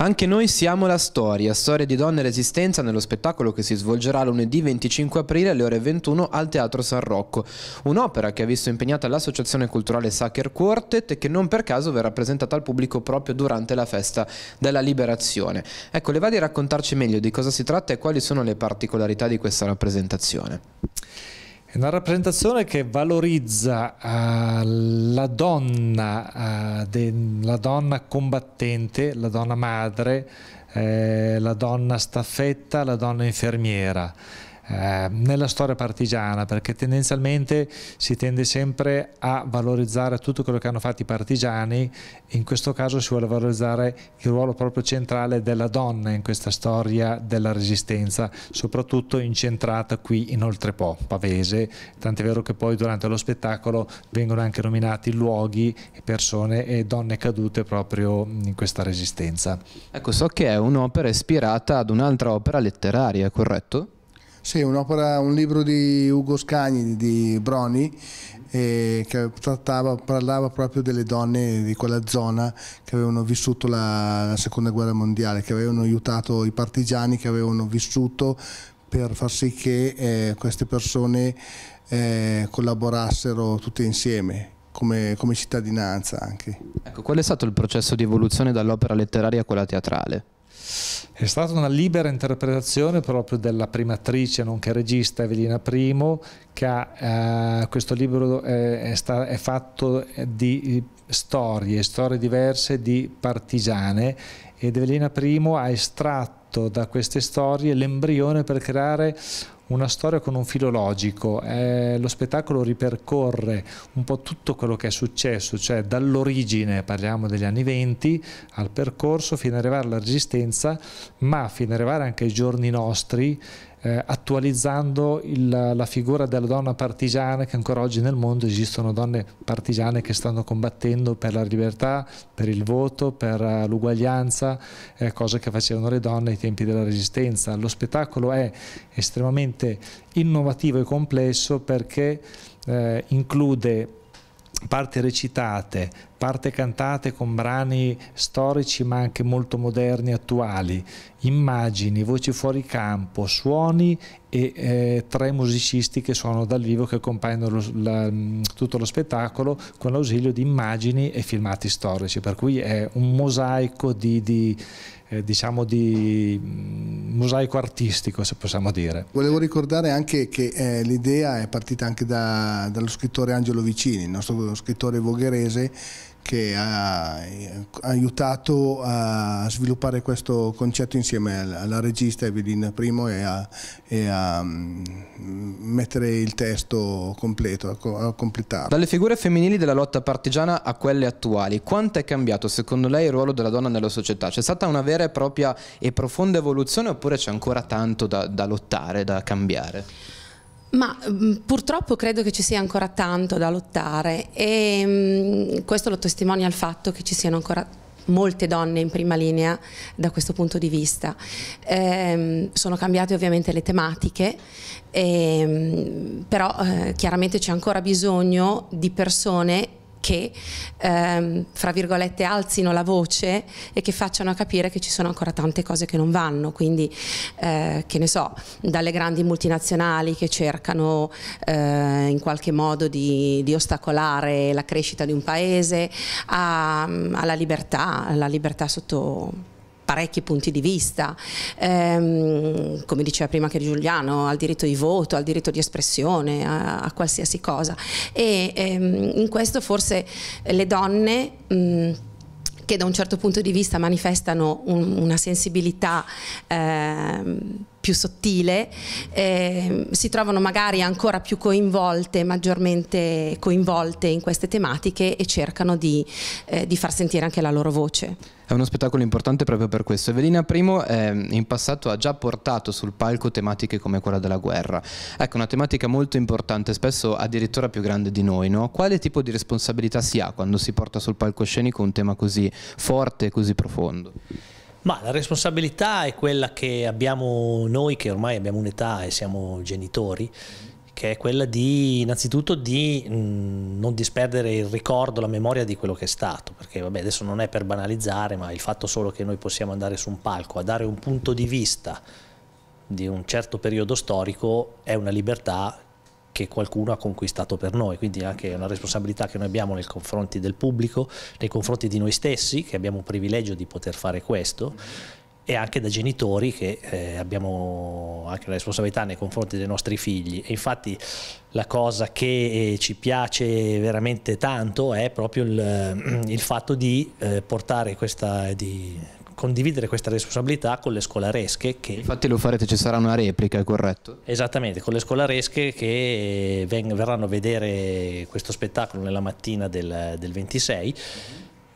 Anche noi siamo la storia, storia di donne e resistenza nello spettacolo che si svolgerà lunedì 25 aprile alle ore 21 al Teatro San Rocco. Un'opera che ha visto impegnata l'associazione culturale Sacher Quartet e che non per caso verrà presentata al pubblico proprio durante la festa della liberazione. Ecco, le va di raccontarci meglio di cosa si tratta e quali sono le particolarità di questa rappresentazione. È una rappresentazione che valorizza uh, la donna, uh, de, la donna combattente, la donna madre, eh, la donna staffetta, la donna infermiera. Ehm, nella storia partigiana perché tendenzialmente si tende sempre a valorizzare tutto quello che hanno fatto i partigiani in questo caso si vuole valorizzare il ruolo proprio centrale della donna in questa storia della resistenza soprattutto incentrata qui in Oltrepo, Pavese tant'è vero che poi durante lo spettacolo vengono anche nominati luoghi persone e donne cadute proprio in questa resistenza. Ecco, so che è un'opera ispirata ad un'altra opera letteraria, corretto? Sì, un libro di Ugo Scagni, di Broni, eh, che trattava, parlava proprio delle donne di quella zona che avevano vissuto la, la seconda guerra mondiale, che avevano aiutato i partigiani, che avevano vissuto per far sì che eh, queste persone eh, collaborassero tutte insieme. Come, come cittadinanza anche. Ecco, qual è stato il processo di evoluzione dall'opera letteraria a quella teatrale? È stata una libera interpretazione proprio della primatrice, nonché regista Evelina Primo, che ha, eh, questo libro è, è, è fatto di eh, storie, storie diverse di partigiane ed Evelina Primo ha estratto da queste storie l'embrione per creare una storia con un filo logico, eh, lo spettacolo ripercorre un po' tutto quello che è successo, cioè dall'origine, parliamo degli anni venti, al percorso fino ad arrivare alla resistenza, ma fino ad arrivare anche ai giorni nostri eh, attualizzando il, la figura della donna partigiana che ancora oggi nel mondo esistono donne partigiane che stanno combattendo per la libertà, per il voto, per eh, l'uguaglianza, eh, cose che facevano le donne ai tempi della resistenza. Lo spettacolo è estremamente innovativo e complesso perché eh, include parte recitate, parte cantate con brani storici ma anche molto moderni attuali, immagini, voci fuori campo, suoni e eh, tre musicisti che suonano dal vivo che accompagnano lo, la, mm, tutto lo spettacolo con l'ausilio di immagini e filmati storici, per cui è un mosaico di, di eh, diciamo di mm, mosaico artistico se possiamo dire. Volevo ricordare anche che eh, l'idea è partita anche da, dallo scrittore Angelo Vicini, il nostro scrittore vogherese che ha aiutato a sviluppare questo concetto insieme alla regista Evelyn Primo e a, e a mm, mettere il testo completo, a completarlo. Dalle figure femminili della lotta partigiana a quelle attuali, quanto è cambiato secondo lei il ruolo della donna nella società? C'è stata una vera e propria e profonda evoluzione oppure c'è ancora tanto da, da lottare, da cambiare? Ma mh, mm, purtroppo credo che ci sia ancora tanto da lottare e mh, mm, questo lo testimonia il fatto che ci siano ancora molte donne in prima linea da questo punto di vista. Eh, sono cambiate ovviamente le tematiche, eh, però eh, chiaramente c'è ancora bisogno di persone che, ehm, fra virgolette, alzino la voce e che facciano capire che ci sono ancora tante cose che non vanno, quindi, eh, che ne so, dalle grandi multinazionali che cercano eh, in qualche modo di, di, ostacolare la crescita di un paese a, alla libertà, alla libertà sotto parecchi punti di vista, ehm, come diceva prima anche Giuliano, al diritto di voto, al diritto di espressione, a, a qualsiasi cosa. E ehm, in questo forse le donne... Mh, che da un certo punto di vista manifestano un, una sensibilità ehm, più sottile, eh, si trovano magari ancora più coinvolte, maggiormente coinvolte in queste tematiche e cercano di, eh, di far sentire anche la loro voce. È uno spettacolo importante proprio per questo. Evelina Primo eh, in passato ha già portato sul palco tematiche come quella della guerra. Ecco, una tematica molto importante, spesso addirittura più grande di noi. No? Quale tipo di responsabilità si ha quando si porta sul palcoscenico un tema così forte e così profondo? Ma la responsabilità è quella che abbiamo noi, che ormai abbiamo un'età e siamo genitori, che è quella di innanzitutto di mh, non disperdere il ricordo, la memoria di quello che è stato, perché vabbè, adesso non è per banalizzare, ma il fatto solo che noi possiamo andare su un palco a dare un punto di vista di un certo periodo storico è una libertà che qualcuno ha conquistato per noi, quindi anche una responsabilità che noi abbiamo nei confronti del pubblico, nei confronti di noi stessi, che abbiamo un privilegio di poter fare questo, e anche da genitori che eh, abbiamo anche la responsabilità nei confronti dei nostri figli. E infatti la cosa che eh, ci piace veramente tanto è proprio il, eh, il fatto di eh, portare questa, di condividere questa responsabilità con le scolaresche che... Infatti lo farete, ci sarà una replica, è corretto? Esattamente, con le scolaresche che eh, verranno a vedere questo spettacolo nella mattina del, del 26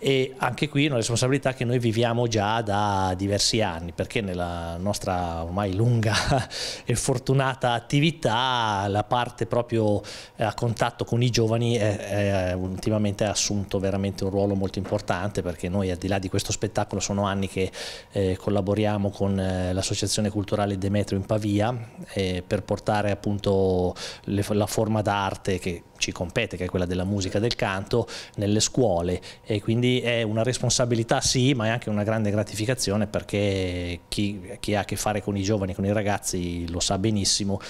e anche qui è una responsabilità che noi viviamo già da diversi anni perché nella nostra ormai lunga e fortunata attività la parte proprio eh, a contatto con i giovani è, è, ultimamente ha assunto veramente un ruolo molto importante perché noi al di là di questo spettacolo sono anni che eh, collaboriamo con eh, l'associazione culturale Demetrio in Pavia eh, per portare appunto le, la forma d'arte che ci compete, che è quella della musica del canto, nelle scuole e quindi è una responsabilità sì, ma è anche una grande gratificazione perché chi, chi ha a che fare con i giovani, con i ragazzi lo sa benissimo,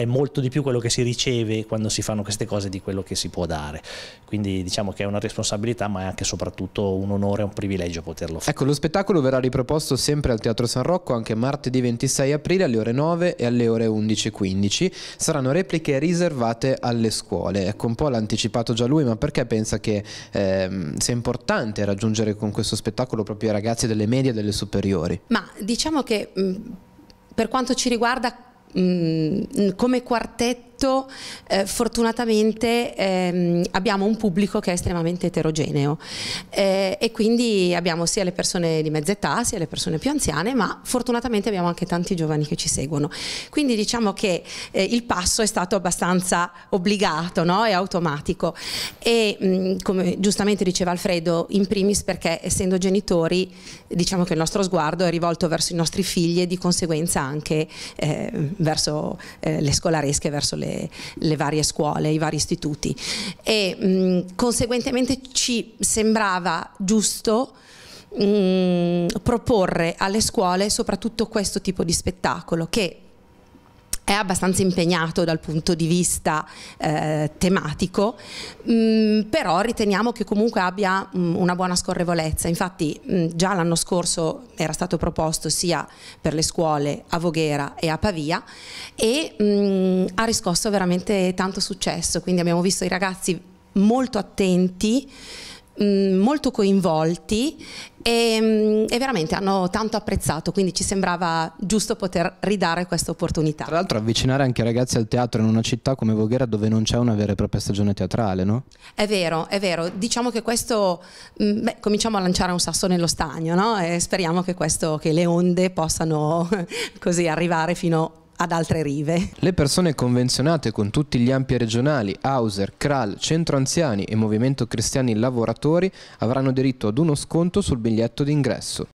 è molto di più quello che si riceve quando si fanno queste cose di quello che si può dare. Quindi diciamo che è una responsabilità, ma è anche e soprattutto un onore e un privilegio poterlo fare. Ecco, lo spettacolo verrà riproposto sempre al Teatro San Rocco anche martedì 26 aprile alle ore 9 e alle ore 11.15. Saranno repliche riservate alle scuole. Ecco, un po' l'ha anticipato già lui, ma perché pensa che eh, sia importante raggiungere con questo spettacolo proprio i ragazzi delle medie e delle superiori? Ma diciamo che... Mh, per quanto ci riguarda mh, mm, come quartetto detto, eh, fortunatamente ehm, abbiamo un pubblico che è estremamente eterogeneo eh, e quindi abbiamo sia le persone di mezza età, sia le persone più anziane, ma fortunatamente abbiamo anche tanti giovani che ci seguono. Quindi diciamo che eh, il passo è stato abbastanza obbligato no? e automatico e mh, mm, come giustamente diceva Alfredo, in primis perché essendo genitori diciamo che il nostro sguardo è rivolto verso i nostri figli e di conseguenza anche eh, verso eh, le scolaresche, verso le le, le varie scuole, i vari istituti e mh, mm, conseguentemente ci sembrava giusto mh, mm, proporre alle scuole soprattutto questo tipo di spettacolo che è abbastanza impegnato dal punto di vista eh, tematico, mh, mm, però riteniamo che comunque abbia mh, mm, una buona scorrevolezza. Infatti mh, mm, già l'anno scorso era stato proposto sia per le scuole a Voghera e a Pavia e ha riscosso veramente tanto successo, quindi abbiamo visto i ragazzi molto attenti Mm, molto coinvolti e, mm, e, veramente hanno tanto apprezzato, quindi ci sembrava giusto poter ridare questa opportunità. Tra l'altro avvicinare anche i ragazzi al teatro in una città come Voghera dove non c'è una vera e propria stagione teatrale, no? È vero, è vero. Diciamo che questo, mm, beh, cominciamo a lanciare un sasso nello stagno, no? E speriamo che, questo, che le onde possano così arrivare fino a ad altre rive. Le persone convenzionate con tutti gli ampi regionali, Hauser, Kral, Centro Anziani e Movimento Cristiani Lavoratori avranno diritto ad uno sconto sul biglietto d'ingresso.